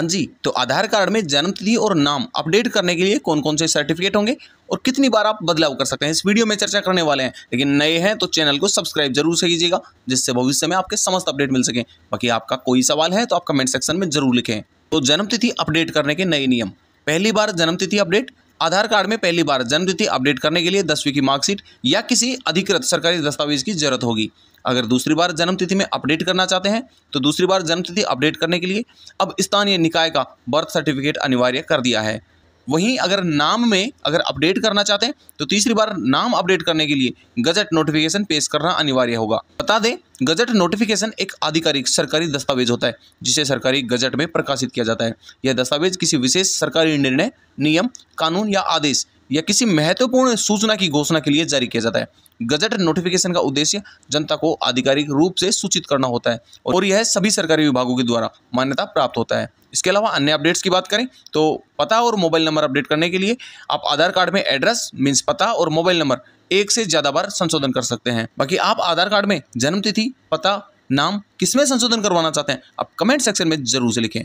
हाँ जी तो आधार कार्ड में जन्म तिथि और नाम अपडेट करने के लिए कौन कौन से सर्टिफिकेट होंगे और कितनी बार आप बदलाव कर सकते हैं इस वीडियो में चर्चा करने वाले हैं लेकिन नए हैं तो चैनल को सब्सक्राइब जरूर से कीजिएगा जिससे भविष्य में आपके समस्त अपडेट मिल सके बाकी आपका कोई सवाल है तो आप कमेंट सेक्शन में जरूर लिखें तो जन्मतिथि अपडेट करने के नए नियम पहली बार जन्मतिथि अपडेट आधार कार्ड में पहली बार जन्मतिथि अपडेट करने के लिए दसवीं की मार्कशीट या किसी अधिकृत सरकारी दस्तावेज की जरूरत होगी अगर दूसरी बार जन्मतिथि में अपडेट करना चाहते हैं तो दूसरी बार जन्मतिथि अपडेट करने के लिए अब स्थानीय निकाय का बर्थ सर्टिफिकेट अनिवार्य कर दिया है वहीं अगर नाम में अगर अपडेट करना चाहते हैं तो तीसरी बार नाम अपडेट करने के लिए गजट नोटिफिकेशन पेश करना अनिवार्य होगा बता दें गजट नोटिफिकेशन एक आधिकारिक सरकारी दस्तावेज होता है जिसे सरकारी गजट में प्रकाशित किया जाता है यह दस्तावेज किसी विशेष सरकारी निर्णय नियम कानून या आदेश या किसी महत्वपूर्ण सूचना की घोषणा के लिए जारी किया जाता है गजट नोटिफिकेशन का उद्देश्य जनता को आधिकारिक रूप से सूचित करना होता है और यह सभी सरकारी विभागों के द्वारा मान्यता प्राप्त होता है इसके अलावा अन्य अपडेट्स की बात करें तो पता और मोबाइल नंबर अपडेट करने के लिए आप आधार कार्ड में एड्रेस मीन्स पता और मोबाइल नंबर एक से ज़्यादा बार संशोधन कर सकते हैं बाकी आप आधार कार्ड में जन्मतिथि पता नाम किसमें संशोधन करवाना चाहते हैं आप कमेंट सेक्शन में जरूर से लिखें